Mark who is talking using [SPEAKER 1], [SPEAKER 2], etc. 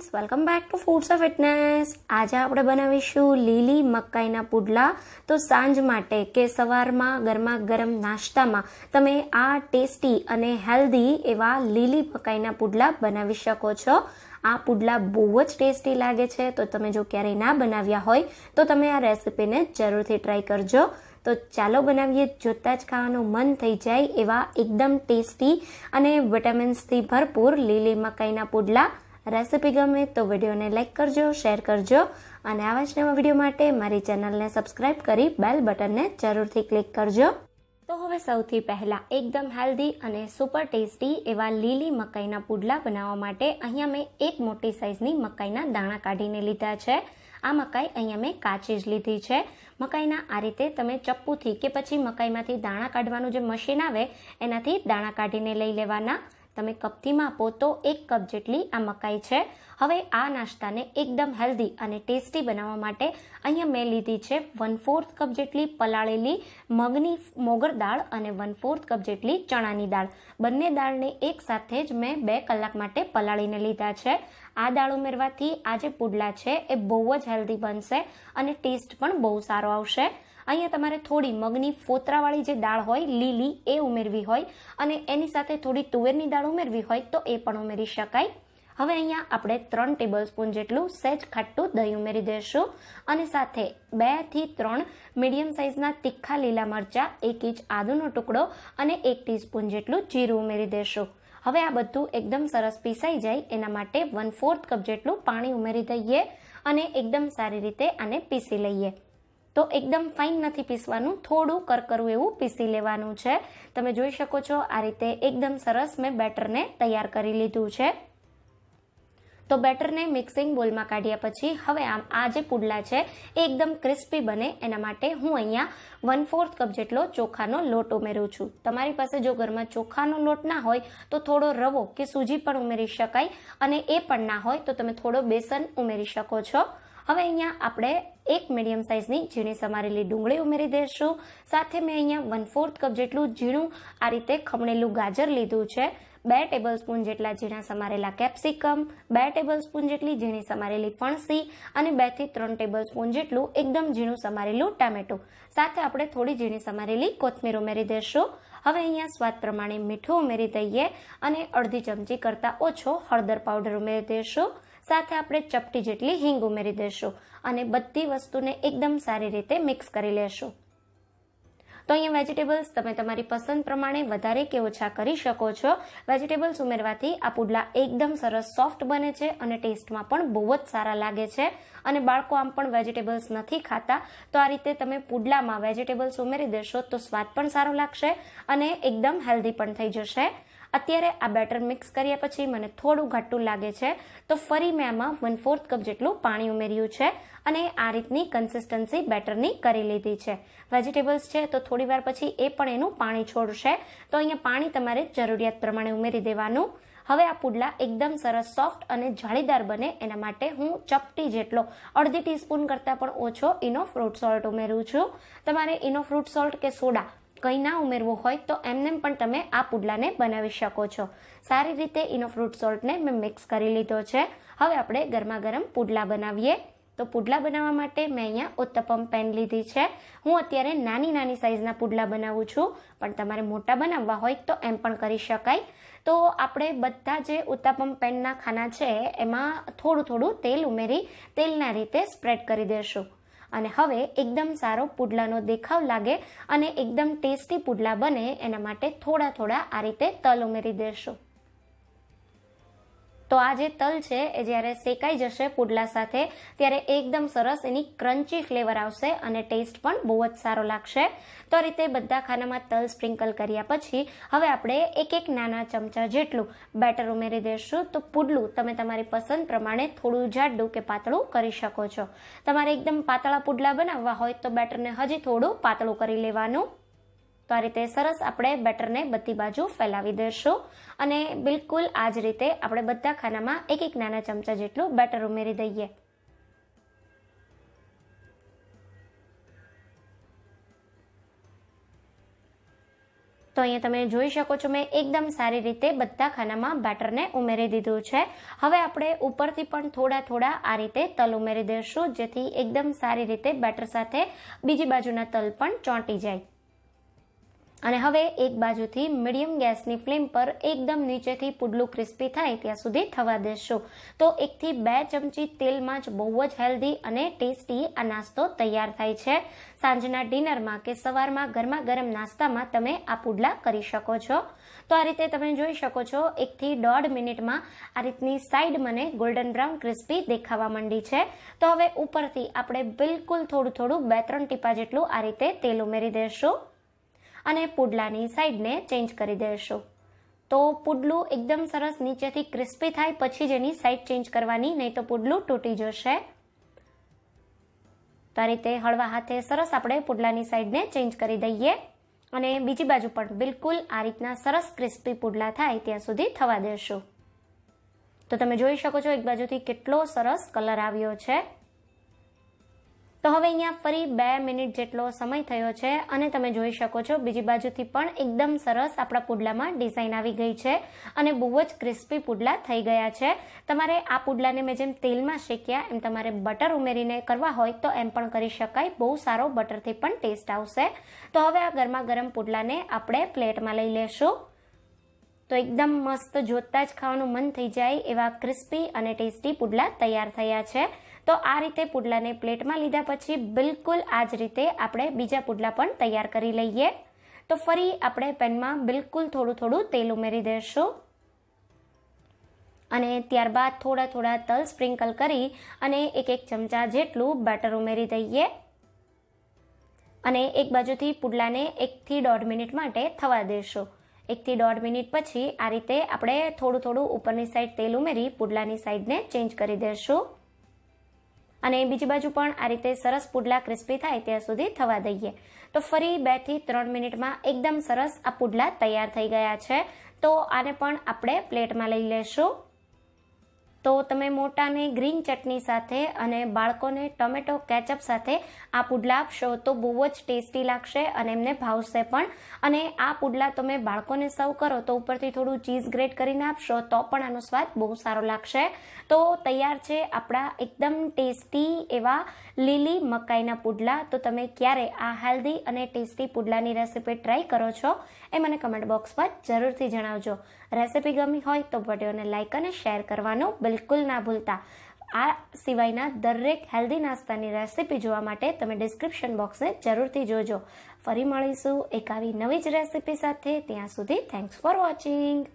[SPEAKER 1] friends welcome back to foods of fitness આજે આપણે બનાવીશું લીલી મકાઈના પુડલા તો સાંજ માટે કે સવારમાં ગરમા ગરમ નાસ્તામાં તમે આ ટેસ્ટી અને હેલ્ધી એવા લીલી મકાઈના પુડલા બનાવી શકો છો આ પુડલા બહુ જ ટેસ્ટી લાગે છે તો તમે જો ક્યારેય ના બનાવ્યા હોય તો તમે આ રેસિપીને જરૂરથી ટ્રાય કરજો તો ચાલો બનાવીએ જોતાં જ ખાવાનું મન થઈ જાય એવા એકદમ ટેસ્ટી અને વિટામિન્સથી ભરપૂર લીલી મકાઈના પુડલા રેસિપી ગમે તો વિડીયોને લાઇક કરજો શેર કરજો અને આવા જ નવા વિડીયો માટે મારી ચેનલને સબસ્ક્રાઇબ કરી બેલ બટનને જરૂરથી ક્લિક કરજો તો હવે સૌથી પહેલાં એકદમ હેલ્ધી અને સુપર ટેસ્ટી એવા લીલી મકાઈના પુડલા બનાવવા માટે અહીંયા મેં એક મોટી સાઇઝની મકાઈના દાણા કાઢીને લીધા છે આ મકાઈ અહીંયા મેં કાચી જ લીધી છે મકાઈના આ રીતે તમે ચપ્પુથી કે પછી મકાઈમાંથી દાણા કાઢવાનું જે મશીન આવે એનાથી દાણા કાઢીને લઈ લેવાના તમે કપથી માપો તો એક કપ જેટલી આ મકાઈ છે હવે આ નાસ્તાને એકદમ હેલ્ધી અને ટેસ્ટી બનાવવા માટે અહીંયા મેં લીધી છે વન ફોર્થ કપ જેટલી પલાળેલી મગની મોગર દાળ અને વન ફોર્થ કપ જેટલી ચણાની દાળ બંને દાળને એક સાથે જ મેં બે કલાક માટે પલાળીને લીધા છે આ દાળ ઉમેરવાથી આ જે પુડલા છે એ બહુ જ હેલ્ધી બનશે અને ટેસ્ટ પણ બહુ સારો આવશે અહીંયા તમારે થોડી મગની ફોતરાવાળી જે દાળ હોય લીલી એ ઉમેરવી હોય અને એની સાથે થોડી તુવેરની દાળ ઉમેરવી હોય તો એ પણ ઉમેરી શકાય હવે અહીંયા આપણે ત્રણ ટેબલ સ્પૂન જેટલું સહેજ ખાટું દહીં ઉમેરી દઈશું અને સાથે બેથી ત્રણ મીડિયમ સાઇઝના તીખા લીલા મરચાં એક ઇંચ આદુનો ટુકડો અને એક ટીસ્પૂન જેટલું જીરું ઉમેરી દેશું હવે આ બધું એકદમ સરસ પીસાઈ જાય એના માટે વન ફોર્થ કપ જેટલું પાણી ઉમેરી દઈએ અને એકદમ સારી રીતે આને પીસી લઈએ તો એકદમ ફાઇન નથી પીસવાનું થોડું કરકરું એવું પીસી લેવાનું છે તમે જોઈ શકો છો આ રીતે એકદમ સરસ મેં બેટરને તૈયાર કરી લીધું છે તો બેટરને મિક્સિંગ બોલમાં કાઢ્યા પછી હવે આમ આ જે પુડલા છે એ એકદમ ક્રિસ્પી બને એના માટે હું અહીંયા વન ફોર્થ કપ જેટલો ચોખાનો લોટ ઉમેરું છું તમારી પાસે જો ઘરમાં ચોખાનો લોટ ના હોય તો થોડો રવો કે સૂજી પણ ઉમેરી શકાય અને એ પણ ના હોય તો તમે થોડો બેસન ઉમેરી શકો છો હવે અહીંયા આપણે એક મીડિયમ સાઇઝની ઝીણી સમારેલી ડુંગળી ઉમેરી દઈશું સાથે મેં અહીંયા વન ફોર્થ કપ જેટલું ઝીણું આ રીતે ખમણેલું ગાજર લીધું છે બે ટેબલ સ્પૂન જેટલા ઝીણા સમારેલા કેપ્સિકમ બે ટેબલ સ્પૂન જેટલી ઝીણી સમારેલી ફણસી અને બે થી ત્રણ ટેબલ સ્પૂન જેટલું એકદમ ઝીણું સમારેલું ટામેટું સાથે આપણે થોડી ઝીણી સમારેલી કોથમીર ઉમેરી દઈશું હવે અહીંયા સ્વાદ પ્રમાણે મીઠું ઉમેરી દઈએ અને અડધી ચમચી કરતાં ઓછો હળદર પાવડર ઉમેરી દેશું સાથે આપણે ચપટી જેટલી હિંગ ઉમેરી દઈશું અને બધી વસ્તુને એકદમ સારી રીતે મિક્સ કરી લેશું તો અહીંયા વેજીટેબલ્સ તમે તમારી પસંદ પ્રમાણે વધારે કે ઓછા કરી શકો છો વેજીટેબલ્સ ઉમેરવાથી આ પુડલા એકદમ સરસ સોફ્ટ બને છે અને ટેસ્ટમાં પણ બહુ જ સારા લાગે છે અને બાળકો આમ પણ વેજીટેબલ્સ નથી ખાતા તો આ રીતે તમે પુડલામાં વેજીટેબલ્સ ઉમેરી દેશો તો સ્વાદ પણ સારો લાગશે અને એકદમ હેલ્ધી પણ થઈ જશે અત્યારે આ બેટર મિક્સ કર્યા પછી મને થોડું ઘાટું લાગે છે તો ફરી મેં આમાં વન ફોર્થ કપ જેટલું પાણી ઉમેર્યું છે અને આ રીતની કન્સિસ્ટન્સી બેટરની કરી લીધી છે વેજીટેબલ્સ છે તો થોડીવાર પછી એ પણ એનું પાણી છોડશે તો અહીંયા પાણી તમારે જરૂરિયાત પ્રમાણે ઉમેરી દેવાનું હવે આ પુડલા એકદમ સરસ સોફ્ટ અને જાળીદાર બને એના માટે હું ચપટી જેટલો અડધી ટીસ્પૂન કરતાં પણ ઓછો ઇનો ફ્રૂટ સોલ્ટ ઉમેરું છું તમારે ઇનો ફ્રૂટ સોલ્ટ કે સોડા કંઈ ના ઉમેરવું હોય તો એમને પણ તમે આ પુડલાને બનાવી શકો છો સારી રીતે એનો ફ્રૂટ સોલ્ટને મેં મિક્સ કરી લીધો છે હવે આપણે ગરમા ગરમ પુડલા બનાવીએ તો પુડલા બનાવવા માટે મેં અહીંયા ઉત્તપમ પેન લીધી છે હું અત્યારે નાની નાની સાઇઝના પુડલા બનાવું છું પણ તમારે મોટા બનાવવા હોય તો એમ પણ કરી શકાય તો આપણે બધા જે ઉત્તપમ પેનના ખાના છે એમાં થોડું થોડું તેલ ઉમેરી તેલના રીતે સ્પ્રેડ કરી દેશું અને હવે એકદમ સારો પુડલાનો દેખાવ લાગે અને એકદમ ટેસ્ટી પુડલા બને એના માટે થોડા થોડા આ રીતે તલ ઉમેરી દેશું તો આ જે તલ છે એ જ્યારે શેકાઈ જશે પુડલા સાથે ત્યારે એકદમ સરસ એની ક્રન્ચી ફ્લેવર આવશે અને ટેસ્ટ પણ બહુ જ સારો લાગશે તો આ રીતે બધા ખાનામાં તલ સ્પ્રિંકલ કર્યા પછી હવે આપણે એક એક નાના ચમચા જેટલું બેટર ઉમેરી દેશું તો પુડલું તમે તમારી પસંદ પ્રમાણે થોડું જાડું કે પાતળું કરી શકો છો તમારે એકદમ પાતળા પુડલા બનાવવા હોય તો બેટરને હજી થોડું પાતળું કરી લેવાનું તો આ રીતે સરસ આપણે બેટરને બધી બાજુ ફેલાવી દઈશું અને બિલકુલ આ જ રીતે આપણે બધા ખાનામાં એક એક નાના ચમચા જેટલું બેટર ઉમેરી દઈએ તો અહીંયા તમે જોઈ શકો છો મેં એકદમ સારી રીતે બધા ખાનામાં બેટરને ઉમેરી દીધું છે હવે આપણે ઉપરથી પણ થોડા થોડા આ રીતે તલ ઉમેરી દઈશું જેથી એકદમ સારી રીતે બેટર સાથે બીજી બાજુના તલ પણ ચોંટી જાય અને હવે એક બાજુથી મીડિયમ ગેસની ફ્લેમ પર એકદમ નીચેથી પુડલું ક્રિસ્પી થાય ત્યાં સુધી થવા દેશો તો એકથી બે ચમચી તેલમાં જ બહુ જ હેલ્ધી અને ટેસ્ટી આ નાસ્તો તૈયાર થાય છે સાંજના ડિનરમાં કે સવારમાં ગરમા ગરમ નાસ્તામાં તમે આ પુડલા કરી શકો છો તો આ રીતે તમે જોઈ શકો છો એકથી દોઢ મિનિટમાં આ રીતની સાઈડ મને ગોલ્ડન બ્રાઉન ક્રિસ્પી દેખાવા માંડી છે તો હવે ઉપરથી આપણે બિલકુલ થોડું થોડું બે ત્રણ ટીપા જેટલું આ રીતે તેલ ઉમેરી દેશું અને પુડલાની સાઈડને ચેન્જ કરી દેશું તો પુડલું એકદમ સરસ નીચેથી ક્રિસ્પી થાય પછી જ એની સાઈડ ચેન્જ કરવાની નહીં તો પુડલું તૂટી જશે તો આ રીતે હળવા હાથે સરસ આપણે પુડલાની સાઈડને ચેન્જ કરી દઈએ અને બીજી બાજુ પણ બિલકુલ આ રીતના સરસ ક્રિસ્પી પુડલા થાય ત્યાં સુધી થવા દેશું તો તમે જોઈ શકો છો એક બાજુથી કેટલો સરસ કલર આવ્યો છે તો હવે અહીંયા ફરી બે મિનિટ જેટલો સમય થયો છે અને તમે જોઈ શકો છો બીજી બાજુથી પણ એકદમ સરસ આપણા પુડલામાં ડિઝાઇન આવી ગઈ છે અને બહુ જ ક્રિસ્પી પુડલા થઈ ગયા છે તમારે આ પુડલાને મેં જેમ તેલમાં શેક્યા એમ તમારે બટર ઉમેરીને કરવા હોય તો એમ પણ કરી શકાય બહુ સારો બટરથી પણ ટેસ્ટ આવશે તો હવે આ ગરમા ગરમ પુડલાને આપણે પ્લેટમાં લઈ લેશું તો એકદમ મસ્ત જોતા જ ખાવાનું મન થઈ જાય એવા ક્રિસ્પી અને ટેસ્ટી પુડલા તૈયાર થયા છે તો આ રીતે પુડલાને પ્લેટમાં લીધા પછી બિલકુલ આ જ રીતે આપણે બીજા પુડલા પણ તૈયાર કરી લઈએ તો ફરી આપણે પેનમાં બિલકુલ થોડું થોડું તેલ ઉમેરી દેશું અને ત્યારબાદ થોડા થોડા તલ સ્પ્રિંકલ કરી અને એક એક ચમચા જેટલું બટર ઉમેરી દઈએ અને એક બાજુથી પુડલાને એકથી દોઢ મિનિટ માટે થવા દેશું એકથી દોઢ મિનિટ પછી આ રીતે આપણે થોડું થોડું ઉપરની સાઈડ તેલ ઉમેરી પુડલાની સાઈડને ચેન્જ કરી દેશું અને બીજી બાજુ પણ આ રીતે સરસ પુડલા ક્રિસ્પી થાય ત્યાં સુધી થવા દઈએ તો ફરી બે થી ત્રણ મિનિટમાં એકદમ સરસ આ પુડલા તૈયાર થઈ ગયા છે તો આને પણ આપણે પ્લેટમાં લઈ લેશું તો તમે મોટાને ગ્રીન ચટણી સાથે અને બાળકોને ટમેટો કેચઅપ સાથે આ પુડલા આપશો તો બહુ જ ટેસ્ટી લાગશે અને એમને ભાવશે પણ અને આ પુડલા તમે બાળકોને સર્વ કરો તો ઉપરથી થોડું ચીઝ ગ્રેટ કરીને આપશો તો પણ આનો સ્વાદ બહુ સારો લાગશે તો તૈયાર છે આપણા એકદમ ટેસ્ટી એવા લીલી મકાઈના પુડલા તો તમે ક્યારે આ હેલ્ધી અને ટેસ્ટી પુડલાની રેસીપી ટ્રાય કરો છો એ મને કમેન્ટ બોક્સમાં જરૂરથી જણાવજો રેસિપી ગમી હોય તો વિડીયોને લાઇક અને શેર કરવાનું બિલકુલ ના ભૂલતા આ સિવાયના દરેક હેલ્ધી નાસ્તાની રેસિપી જોવા માટે તમે ડિસ્ક્રિપ્શન બોક્સને જરૂરથી જોજો ફરી મળીશું એક આવી નવી જ રેસિપી સાથે ત્યાં સુધી થેન્ક્સ ફોર વોચિંગ